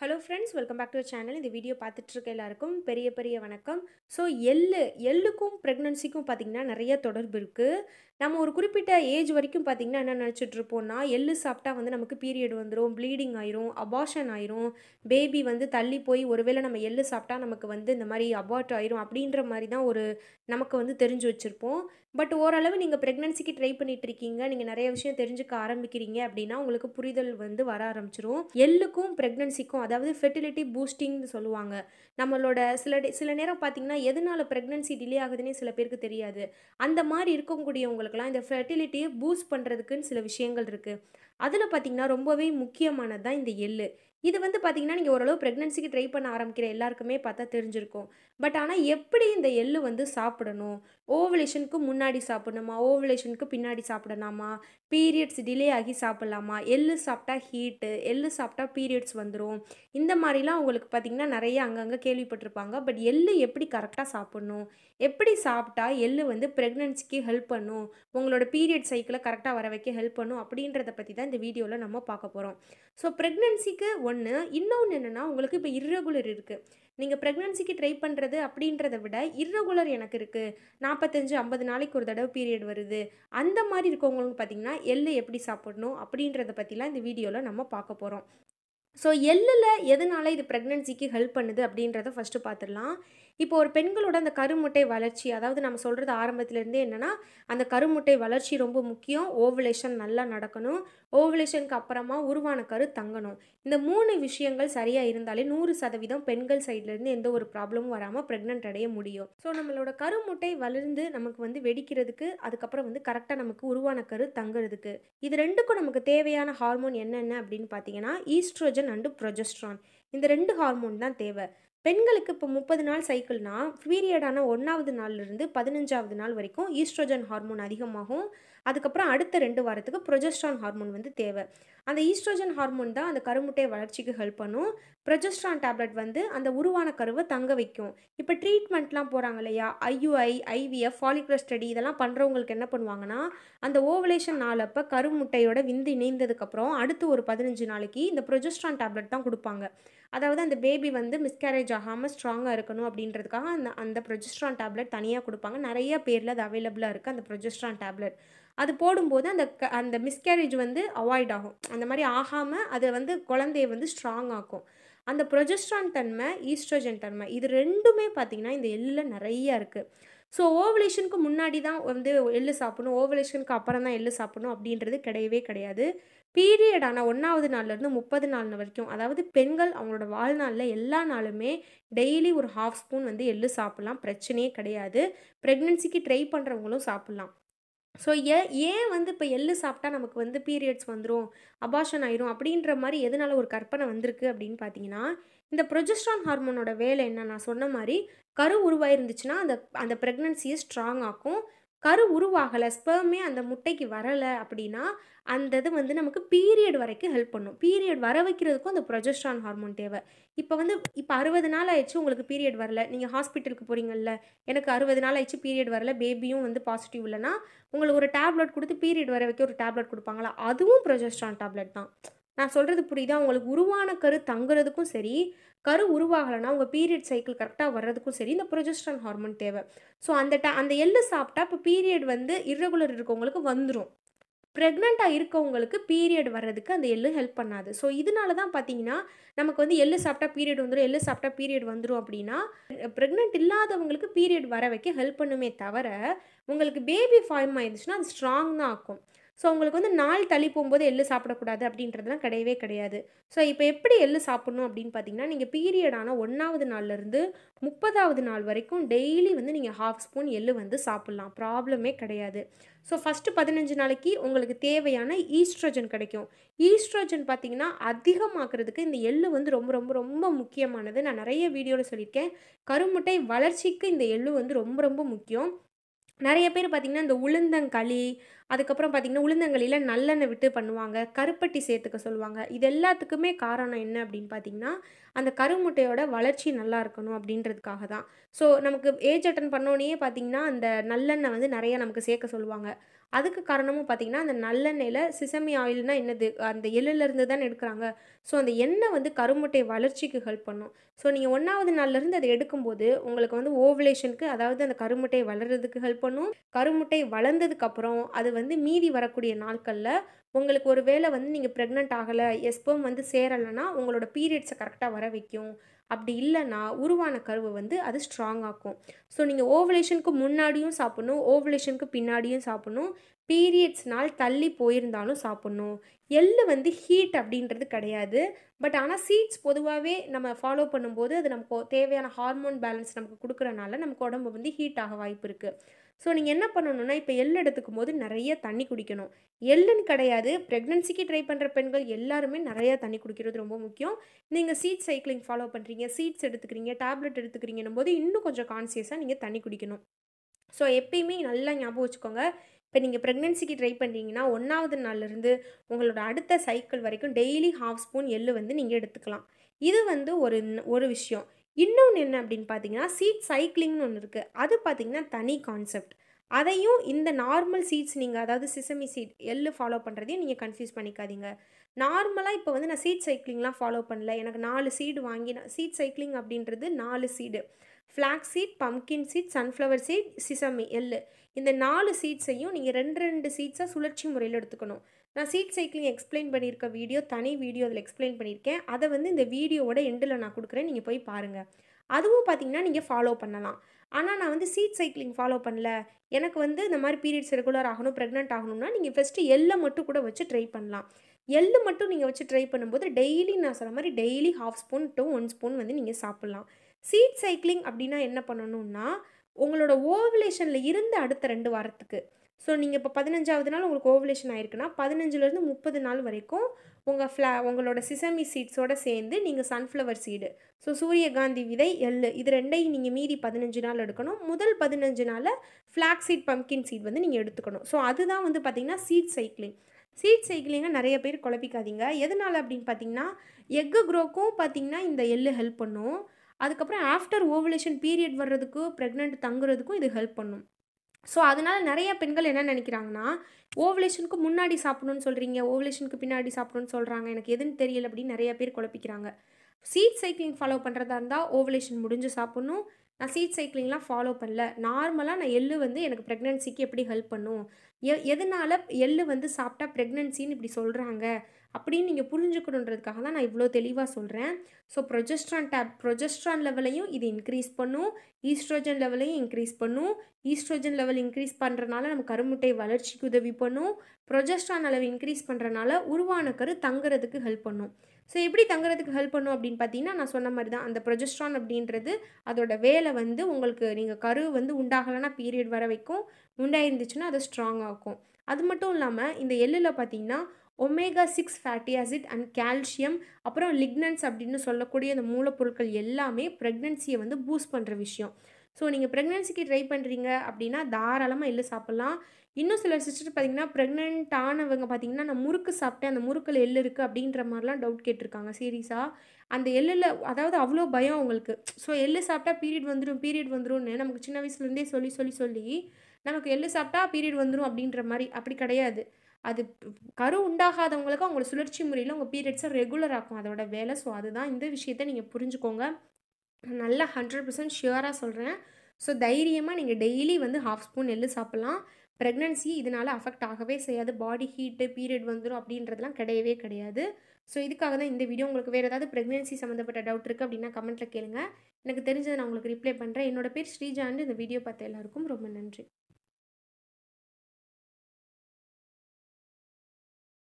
hello friends welcome back to channel இந்த video பார்த்துட்ருக்க எல்லாருக்கும் பெரிய பெரிய வணக்கம் ஸோ எள்ளு எள்ளுக்கும் ப்ரெக்னன்சிக்கும் பார்த்திங்கன்னா நிறைய தொடர்பு இருக்குது நம்ம ஒரு குறிப்பிட்ட ஏஜ் வரைக்கும் பார்த்திங்கன்னா என்ன நினச்சிட்ருப்போம்னா எள்ளு சாப்பிட்டா வந்து நமக்கு பீரியட் வந்துடும் ப்ளீடிங் ஆயிரும் அபார்ஷன் ஆயிரும் பேபி வந்து தள்ளி போய் ஒருவேளை நம்ம எள்ளு சாப்பிட்டா நமக்கு வந்து இந்த மாதிரி அபார்ட் ஆயிரும் அப்படின்ற மாதிரி தான் ஒரு நமக்கு வந்து தெரிஞ்சு வச்சுருப்போம் பட் ஓரளவு நீங்கள் ப்ரெக்னன்சிக்கு ட்ரை பண்ணிட்டு இருக்கீங்க நீங்கள் நிறைய விஷயம் தெரிஞ்சுக்க ஆரம்பிக்கிறீங்க அப்படின்னா உங்களுக்கு புரிதல் வந்து வர ஆரம்பிச்சிரும் எல்லுக்கும் ப்ரெக்னன்சிக்கும் அதாவது ஃபெர்டிலிட்டி பூஸ்டிங்னு சொல்லுவாங்க நம்மளோட சில சில நேரம் பார்த்தீங்கன்னா எதனால ப்ரெக்னன்சி டிலே ஆகுதுன்னே சில பேருக்கு தெரியாது அந்த மாதிரி இருக்கக்கூடியவங்களுக்குலாம் இந்த ஃபெர்டிலிட்டியை பூஸ்ட் பண்ணுறதுக்குன்னு சில விஷயங்கள் இருக்குது அதில் பார்த்தீங்கன்னா ரொம்பவே முக்கியமானது தான் இந்த எள்ளு இது வந்து பார்த்தீங்கன்னா நீங்கள் ஓரளவு ப்ரெக்னன்சிக்கு ட்ரை பண்ண ஆரம்பிக்கிற எல்லாருக்குமே பார்த்தா தெரிஞ்சிருக்கும் பட் ஆனால் எப்படி இந்த எள்ளு வந்து சாப்பிடணும் ஓவலேஷனுக்கு முன்னாடி சாப்பிடணுமா ஓவலேஷனுக்கு பின்னாடி சாப்பிடலாமா பீரியட்ஸ் டிலே ஆகி சாப்பிட்லாமா எள்ளு சாப்பிட்டா ஹீட்டு எள்ளு சாப்பிட்டா பீரியட்ஸ் வந்துடும் இந்த மாதிரிலாம் உங்களுக்கு பார்த்திங்கன்னா நிறைய அங்கங்கே கேள்விப்பட்டிருப்பாங்க பட் எள்ளு எப்படி கரெக்டாக சாப்பிட்ணும் எப்படி சாப்பிட்டா எள்ளு வந்து ப்ரெக்னென்சிக்கு ஹெல்ப் பண்ணும் உங்களோட பீரியட் சைக்கிளை கரெக்டாக வர வைக்க ஹெல்ப் பண்ணும் அப்படின்றத பற்றி தான் இந்த வீடியோவில் நம்ம பார்க்க போகிறோம் ஸோ ப்ரெக்னென்சிக்கு ஒன்று இன்னொன்று என்னென்னா உங்களுக்கு இப்போ இர்ரெகுலர் இருக்குது நீங்கள் ப்ரெக்னன்சிக்கு ட்ரை பண்ணுறது அப்படின்றத விட இர்ரெகுலர் எனக்கு இருக்குது நாற்பத்தஞ்சு ஐம்பது நாளைக்கு ஒரு தடவை பீரியட் வருது அந்த மாதிரி இருக்கவங்களுக்கு பார்த்திங்கன்னா எள்ளு எப்படி சாப்பிடணும் அப்படின்றத பற்றிலாம் இந்த வீடியோவில் நம்ம பார்க்க போகிறோம் ஸோ எள்ளில் எதனால் இது ப்ரெக்னென்சிக்கு ஹெல்ப் பண்ணுது அப்படின்றத ஃபஸ்ட்டு பார்த்துடலாம் இப்போ ஒரு பெண்களோட அந்த கருமுட்டை வளர்ச்சி அதாவது நம்ம சொல்கிறது ஆரம்பத்துலேருந்தே என்னென்னா அந்த கருமுட்டை வளர்ச்சி ரொம்ப முக்கியம் ஓவலேஷன் நல்லா நடக்கணும் ஓவலேஷனுக்கு அப்புறமா உருவான கரு தங்கணும் இந்த மூணு விஷயங்கள் சரியாக இருந்தாலே நூறு சதவீதம் பெண்கள் சைட்லேருந்து எந்த ஒரு ப்ராப்ளமும் வராமல் ப்ரெக்னென்ட் அடைய முடியும் ஸோ நம்மளோட கருமுட்டை வளர்ந்து நமக்கு வந்து வெடிக்கிறதுக்கு அதுக்கப்புறம் வந்து கரெக்டாக நமக்கு உருவான கரு தங்குறதுக்கு இது ரெண்டுக்கும் நமக்கு தேவையான ஹார்மோன் என்னென்ன அப்படின்னு பார்த்தீங்கன்னா ஈஸ்ட்ரோஜன் estrogen அண்டு ப்ரொஜெஸ்ட்ரான் இந்த ரெண்டு ஹார்மோன் தான் தேவை பெண்களுக்கு இப்போ முப்பது நாள் சைக்கிள்னா பீரியடான ஒன்றாவது நாள்லேருந்து பதினஞ்சாவது நாள் வரைக்கும் ஈஸ்ட்ரோஜன் ஹார்மோன் அதிகமாகும் அதுக்கப்புறம் அடுத்த ரெண்டு வாரத்துக்கு ப்ரொஜெஸ்ட்ரான் ஹார்மோன் வந்து தேவை அந்த ஈஸ்ட்ரோஜன் ஹார்மோன் தான் அந்த கருமுட்டை வளர்ச்சிக்கு ஹெல்ப் பண்ணும் ப்ரொஜெஸ்ட்ரான் டேப்லெட் வந்து அந்த உருவான கருவை தங்க வைக்கும் இப்போ ட்ரீட்மெண்ட்லாம் போகிறாங்க இல்லையா ஐயூஐ ஐவிஎஃப் ஃபாலிகுலர் ஸ்டடி இதெல்லாம் பண்ணுறவங்களுக்கு என்ன பண்ணுவாங்கன்னா அந்த ஓவலேஷன் நாள் அப்போ கருமுட்டையோட விந்து இணைந்ததுக்கப்புறம் அடுத்து ஒரு பதினஞ்சு நாளைக்கு இந்த ப்ரொஜெஸ்ட்ரான் டேப்லெட் தான் கொடுப்பாங்க அதாவது அந்த பேபி வந்து மிஸ்கேரேஜ் ஆகாமல் ஸ்ட்ராங்காக இருக்கணும் அப்படின்றதுக்காக அந்த அந்த ப்ரொஜெஸ்ட்ரான் டேப்லெட் தனியாக கொடுப்பாங்க நிறைய பேரில் அது அவைலபிளாக இருக்குது அந்த ப்ரொஜெஸ்ட்ரான் டேப்லெட் அது போடும்போது அந்த அந்த மிஸ்கேரேஜ் வந்து அவாய்ட் ஆகும் அந்த மாதிரி ஆகாமல் அதை வந்து குழந்தைய வந்து ஸ்ட்ராங் ஆக்கும் அந்த ப்ரொஜெஸ்ட்ரான் தன்மை ஈஸ்ட்ரோஜன் தன்மை இது ரெண்டுமே பார்த்திங்கன்னா இந்த எள்ளில் நிறையா இருக்குது ஸோ ஓவலேஷனுக்கு முன்னாடி தான் வந்து எள்ளு சாப்பிடணும் ஓவலேஷனுக்கு அப்புறம் தான் எள்ளு சாப்பிடணும் அப்படின்றது கிடையவே கிடையாது பீரியட் ஆனால் ஒன்றாவது நாள்லேருந்து முப்பது நாள் வரைக்கும் அதாவது பெண்கள் அவங்களோட வாழ்நாளில் எல்லா நாளுமே டெய்லி ஒரு ஹாஃப் ஸ்பூன் வந்து எள்ளு சாப்பிட்லாம் பிரச்சனையே கிடையாது ப்ரெக்னென்சிக்கு ட்ரை பண்ணுறவங்களும் சாப்பிட்லாம் ஸோ ஏ ஏன் வந்து இப்போ எள்ளு சாப்பிட்டா நமக்கு வந்து பீரியட்ஸ் வந்துடும் அபாஷன் ஆயிரும் அப்படின்ற மாதிரி எதனால ஒரு கற்பனை வந்திருக்கு அப்படின்னு பார்த்தீங்கன்னா இந்த ப்ரொஜெஸ்ட்ரான் ஹார்மோனோட வேலை என்ன நான் சொன்ன மாதிரி கரு உருவாயிருந்துச்சுன்னா அந்த அந்த ப்ரெக்னன்சியை ஸ்ட்ராங் ஆக்கும் கரு உருவாகலை ஸ்பெர்மே அந்த முட்டைக்கு வரலை அப்படின்னா அந்த இது வந்து நமக்கு பீரியட் வரைக்கும் ஹெல்ப் பண்ணும் பீரியட் வர வைக்கிறதுக்கும் அந்த ப்ரொஜெஸ்ட்ரான் ஹார்மோன் தேவை இப்போ வந்து இப்போ அறுபது நாள் ஆயிடுச்சு உங்களுக்கு பீரியட் வரல நீங்கள் ஹாஸ்பிட்டலுக்கு போகிறீங்கல்ல எனக்கு அறுபது நாள் ஆயிடுச்சு பீரியட் வரல பேபியும் வந்து பாசிட்டிவ் இல்லைனா உங்களுக்கு ஒரு டேப்லெட் கொடுத்து பீரியட் வர வைக்க ஒரு டேப்லெட் கொடுப்பாங்களா அதுவும் ப்ரொஜெஸ்ட்ரான் டேப்லெட் தான் நான் சொல்கிறது புரியுதா உங்களுக்கு உருவான கரு தங்குறதுக்கும் சரி கரு உருவாகலைன்னா உங்கள் பீரியட் சைக்கிள் கரெக்டாக வர்றதுக்கும் சரி இந்த ப்ரொஜெஸ்ட்ரான் ஹார்மோன் தேவை ஸோ அந்த ட அந்த எள்ளு சாப்பிட்டா இப்போ பீரியட் வந்து இரகுலர் இருக்கவங்களுக்கு வந்துடும் ப்ரெக்னெண்ட்டாக இருக்கவங்களுக்கு பீரியட் வர்றதுக்கு அந்த எள்ளு ஹெல்ப் பண்ணாது ஸோ இதனால தான் பார்த்தீங்கன்னா நமக்கு வந்து எள்ளு சாப்பிட்டா பீரியட் வந்துடும் எள்ளு சாப்பிட்டா பீரியட் வந்துடும் அப்படின்னா ப்ரெக்னென்ட் இல்லாதவங்களுக்கு பீரியட் வர வைக்க ஹெல்ப் பண்ணுமே தவிர உங்களுக்கு பேபி ஃபார்ம் ஆயிருந்துச்சுன்னா அது ஸ்ட்ராங் தான் ஆக்கும் ஸோ அவங்களுக்கு வந்து நாள் தள்ளி போகும்போது எள்ளு சாப்பிடக்கூடாது அப்படின்றதுலாம் கிடையவே கிடையாது ஸோ இப்போ எப்படி எள்ளு சாப்பிட்ணும் அப்படின்னு பார்த்தீங்கன்னா நீங்கள் பீரியடான ஒன்றாவது நாள்லேருந்து முப்பதாவது நாள் வரைக்கும் டெய்லி வந்து நீங்கள் ஹாஃப் ஸ்பூன் எள்ளு வந்து சாப்பிட்லாம் ப்ராப்ளமே கிடையாது ஸோ ஃபஸ்ட்டு பதினஞ்சு நாளைக்கு உங்களுக்கு தேவையான ஈஸ்ட்ரோஜன் கிடைக்கும் ஈஸ்ட்ரோஜன் பார்த்திங்கன்னா அதிகமாக்குறதுக்கு இந்த எள்ளு வந்து ரொம்ப ரொம்ப ரொம்ப முக்கியமானது நான் நிறைய வீடியோவில் சொல்லியிருக்கேன் கருமுட்டை வளர்ச்சிக்கு இந்த எள்ளு வந்து ரொம்ப ரொம்ப முக்கியம் நிறைய பேர் பார்த்திங்கன்னா இந்த உளுந்தங்களி அதுக்கப்புறம் பார்த்திங்கன்னா உளுந்தங்களியில் நல்லெண்ணெய் விட்டு பண்ணுவாங்க கருப்பட்டி சேர்த்துக்க சொல்லுவாங்க இது எல்லாத்துக்குமே காரணம் என்ன அப்படின்னு பார்த்திங்கன்னா அந்த கருமுட்டையோட வளர்ச்சி நல்லா இருக்கணும் அப்படின்றதுக்காக தான் ஸோ நமக்கு ஏஜ் அட்டன் பண்ணோடனே பார்த்திங்கன்னா அந்த நல்லெண்ணெய் வந்து நிறையா நமக்கு சேர்க்க சொல்லுவாங்க அதுக்கு காரணமும் பார்த்திங்கன்னா அந்த நல்லெண்ணெயில் சிசமி ஆயில்னால் என்னது அந்த எள்ளுலேருந்து தான் எடுக்கிறாங்க ஸோ அந்த எண்ணெய் வந்து கருமுட்டை வளர்ச்சிக்கு ஹெல்ப் பண்ணும் ஸோ நீங்கள் ஒன்றாவது நாள்லேருந்து அதை எடுக்கும்போது உங்களுக்கு வந்து ஓவலேஷனுக்கு அதாவது அந்த கருமுட்டை வளர்கிறதுக்கு ஹெல்ப் பண்ணும் கருமுட்டை வளர்ந்ததுக்கப்புறம் அது வந்து மீதி வரக்கூடிய நாட்களில் உங்களுக்கு ஒரு வேளை வந்து நீங்கள் ப்ரெக்னென்ட் ஆகலை எஸ்பம் வந்து சேரலைன்னா உங்களோட பீரியட்ஸை கரெக்டாக வர வைக்கும் அப்படி இல்லைன்னா உருவான கருவை வந்து அது ஸ்ட்ராங் ஆக்கும் ஸோ நீங்கள் ஓவலேஷனுக்கு முன்னாடியும் சாப்பிட்ணும் ஓவலேஷனுக்கு பின்னாடியும் சாப்பிட்ணும் பீரியட்ஸ் நாள் தள்ளி போயிருந்தாலும் சாப்பிட்ணும் எள்ளு வந்து ஹீட் அப்படின்றது கிடையாது பட் ஆனால் சீட்ஸ் பொதுவாகவே நம்ம ஃபாலோ பண்ணும்போது அது நமக்கு தேவையான ஹார்மோன் பேலன்ஸ் நமக்கு கொடுக்குறனால நமக்கு உடம்பு வந்து ஹீட் ஆக வாய்ப்பு இருக்குது ஸோ நீங்கள் என்ன பண்ணணும்னா இப்போ எள் எடுத்துக்கும் போது நிறைய தண்ணி குடிக்கணும் எள்ளுன்னு கிடையாது ப்ரெக்னென்சிக்கு ட்ரை பண்ணுற பெண்கள் எல்லாருமே நிறையா தண்ணி குடிக்கிறது ரொம்ப முக்கியம் நீங்கள் சீட் சைக்கிளிங் ஃபாலோ பண்ணுறீங்க சீட்ஸ் எடுத்துக்கிறீங்க டேப்லெட் எடுத்துக்கிறீங்கன்னும் போது இன்னும் கொஞ்சம் கான்சியஸாக நீங்கள் தண்ணி குடிக்கணும் ஸோ எப்பயுமே நல்லா ஞாபகம் வச்சுக்கோங்க இப்போ நீங்கள் ப்ரெக்னென்சிக்கு ட்ரை பண்ணுறீங்கன்னா ஒன்றாவது நாள்லேருந்து உங்களோட அடுத்த சைக்கிள் வரைக்கும் டெய்லி ஹாஃப் ஸ்பூன் எள்ளு வந்து நீங்கள் எடுத்துக்கலாம் இது வந்து ஒரு ஒரு விஷயம் இன்னொன்று என்ன அப்படின்னு பார்த்தீங்கன்னா சீட் சைக்கிளிங்னு ஒன்று இருக்குது அது பார்த்திங்கன்னா தனி கான்செப்ட் அதையும் இந்த நார்மல் சீட்ஸ் நீங்கள் அதாவது சிசமி சீட் எள்ளு ஃபாலோ பண்ணுறதையும் நீங்கள் கன்ஃபியூஸ் பண்ணிக்காதீங்க நார்மலாக இப்போ வந்து நான் சீட் சைக்கிளிங்லாம் ஃபாலோ பண்ணல எனக்கு நாலு சீடு வாங்கி நான் சீட் சைக்கிளிங் அப்படின்றது நாலு seed flax seed pumpkin seed sunflower seed sesame எள்ளு இந்த நாலு சீட்ஸையும் நீங்கள் ரெண்டு ரெண்டு சீட்ஸாக சுழற்சி முறையில் எடுத்துக்கணும் நான் சீட் சைக்கிளிங் எக்ஸ்பிளைன் பண்ணியிருக்க வீடியோ தனி வீடியோ அதில் எக்ஸ்பிளைன் பண்ணியிருக்கேன் அதை வந்து இந்த வீடியோவோட எண்டில் நான் கொடுக்குறேன் நீங்கள் போய் பாருங்கள் அதுவும் பார்த்தீங்கன்னா நீங்கள் ஃபாலோ பண்ணலாம் ஆனால் நான் வந்து சீட் சைக்கிளிங் ஃபாலோ பண்ணல எனக்கு வந்து இந்த மாதிரி பீரியட்ஸ் ரெகுலர் ஆகணும் ப்ரெக்னென்ட் ஆகணும்னா நீங்கள் ஃபஸ்ட்டு எல்லை மட்டும் கூட வச்சு ட்ரை பண்ணலாம் எள்ளு மட்டும் நீங்கள் வச்சு ட்ரை பண்ணும்போது டெய்லி நான் சொன்ன மாதிரி daily half spoon to one spoon வந்து நீங்கள் சாப்பிட்லாம் சீட் சைக்கிளிங் அப்படின்னா என்ன பண்ணணும்னா உங்களோட ஓவலேஷனில் இருந்து அடுத்த ரெண்டு வாரத்துக்கு ஸோ நீங்கள் இப்போ பதினஞ்சாவது நாள் உங்களுக்கு ஓவலேஷன் ஆயிருக்குன்னா பதினஞ்சுலேருந்து முப்பது நாள் வரைக்கும் உங்கள் ஃப்ளா உங்களோட சிசமி சீட்ஸோடு சேர்ந்து நீங்கள் சன்ஃப்ளவர் சீடு ஸோ சூரியகாந்தி விதை எள்ளு இது ரெண்டையும் நீங்கள் மீறி பதினஞ்சு நாள் எடுக்கணும் முதல் பதினஞ்சு நாளில் ஃப்ளாக் சீட் பம்கின் சீட் வந்து நீங்கள் எடுத்துக்கணும் ஸோ அதுதான் வந்து பார்த்திங்கன்னா சீட் சைக்கிளிங் சீட் சைக்கிளிங்கை நிறைய பேர் குழப்பிக்காதீங்க எதனால் அப்படின்னு பார்த்தீங்கன்னா எக்கு க்ரோக்கும் பார்த்திங்கன்னா இந்த எள்ளு ஹெல்ப் பண்ணும் அதுக்கப்புறம் ஆஃப்டர் ஓவலேஷன் பீரியட் வர்றதுக்கும் ப்ரெக்னென்ட் தங்குறதுக்கும் இது ஹெல்ப் பண்ணும் ஸோ அதனால் நிறைய பெண்கள் என்ன நினைக்கிறாங்கன்னா ஓவலேஷனுக்கு முன்னாடி சாப்பிடணும்னு சொல்கிறீங்க ஓவலேஷனுக்கு பின்னாடி சாப்பிடணும்னு சொல்கிறாங்க எனக்கு எதுன்னு தெரியல அப்படின்னு நிறைய பேர் குழப்பிக்கிறாங்க சீட் சைக்கிளிங் ஃபாலோ பண்ணுறதா இருந்தால் ஓவலேஷன் முடிஞ்சு சாப்பிட்ணும் நான் சீட் சைக்கிளிங்லாம் ஃபாலோ பண்ணல நார்மலாக நான் எள்ளு வந்து எனக்கு ப்ரெக்னென்சிக்கு எப்படி ஹெல்ப் பண்ணும் எ எதனால் எள்ளு வந்து சாப்பிட்டா ப்ரெக்னென்சின்னு இப்படி சொல்கிறாங்க அப்படின்னு நீங்கள் புரிஞ்சுக்கணுன்றதுக்காக தான் நான் இவ்வளோ தெளிவாக சொல்கிறேன் ஸோ ப்ரொஜெஸ்ட்ரான் டேப் ப்ரொஜெஸ்ட்ரான் லெவலையும் இது இன்க்ரீஸ் பண்ணும் ஈஸ்ட்ரோஜன் லெவலையும் இன்க்ரீஸ் பண்ணும் ஈஸ்ட்ரோஜன் லெவல் இன்க்ரீஸ் பண்ணுறனால நம்ம கருமுட்டை வளர்ச்சிக்கு உதவி பண்ணும் ப்ரொஜெஸ்ட்ரான் அளவு இன்க்ரீஸ் பண்ணுறனால உருவான கரு தங்குறதுக்கு ஹெல்ப் பண்ணும் ஸோ எப்படி தங்குறதுக்கு ஹெல்ப் பண்ணும் அப்படின்னு பார்த்தீங்கன்னா நான் சொன்ன மாதிரி தான் அந்த ப்ரொஜெஸ்ட்ரான் அப்படின்றது அதோட வேலை வந்து உங்களுக்கு நீங்கள் கரு வந்து உண்டாகலைன்னா பீரியட் வர வைக்கும் உண்டாயிருந்துச்சுன்னா அது ஸ்ட்ராங் ஆகும் அது மட்டும் இல்லாமல் இந்த எள்ளில் பார்த்தீங்கன்னா omega six fatty acid and calcium அப்புறம் லிக்னன்ஸ் அப்படின்னு சொல்லக்கூடிய அந்த மூலப்பொருட்கள் எல்லாமே ப்ரெக்னென்சியை வந்து பூஸ்ட் பண்ணுற விஷயம் ஸோ நீங்கள் ப்ரெக்னென்சிக்கு ட்ரை பண்ணுறீங்க அப்படின்னா தாராளமாக எள்ளு சாப்பிட்லாம் இன்னும் சில சிஸ்டர் பார்த்தீங்கன்னா ப்ரெக்னென்ட் ஆனவங்க பார்த்திங்கன்னா நான் முறுக்கு சாப்பிட்டேன் அந்த முறுக்கில் எள்ளு இருக்குது அப்படின்ற மாதிரிலாம் டவுட் கேட்டிருக்காங்க சீரியஸாக அந்த எள்ளில் அதாவது அவ்வளோ பயம் அவங்களுக்கு ஸோ எள்ளு சாப்பிட்டா பீரியட் வந்துடும் பீரியட் வந்துடும்னு நமக்கு சின்ன வயசுலேருந்தே சொல்லி சொல்லி சொல்லி நமக்கு எள்ளு சாப்பிட்டா பீரியட் வந்துடும் அப்படின்ற மாதிரி அப்படி கிடையாது அது கரு உண்டாகாதவங்களுக்கு அவங்களோட சுழற்சி முறையில் உங்கள் பீரியட்ஸை ரெகுலர் ஆக்கும் அதோட வேலை ஸோ அதுதான் இந்த விஷயத்த நீங்கள் புரிஞ்சுக்கோங்க நல்லா ஹண்ட்ரட் பர்சன்ட் ஷியோராக சொல்கிறேன் ஸோ தைரியமாக நீங்கள் டெய்லி வந்து ஹாஃப் ஸ்பூன் நெல் சாப்பிட்லாம் ப்ரெக்னென்சி இதனால் அஃபெக்ட் ஆகவே செய்யாது பாடி ஹீட்டு பீரியட் வந்துடும் அப்படின்றதுலாம் கிடையவே கிடையாது ஸோ இதுக்காக தான் இந்த வீடியோ உங்களுக்கு வேறு ஏதாவது ப்ரெக்னென்சி சம்மந்தப்பட்ட டவுட் இருக்குது அப்படின்னா கமெண்ட்டில் கேளுங்க எனக்கு தெரிஞ்சதை நான் உங்களுக்கு ரிப்ளை பண்ணுறேன் என்னோட பேர் ஸ்ரீஜான்னு இந்த வீடியோ பார்த்த எல்லாருக்கும் ரொம்ப நன்றி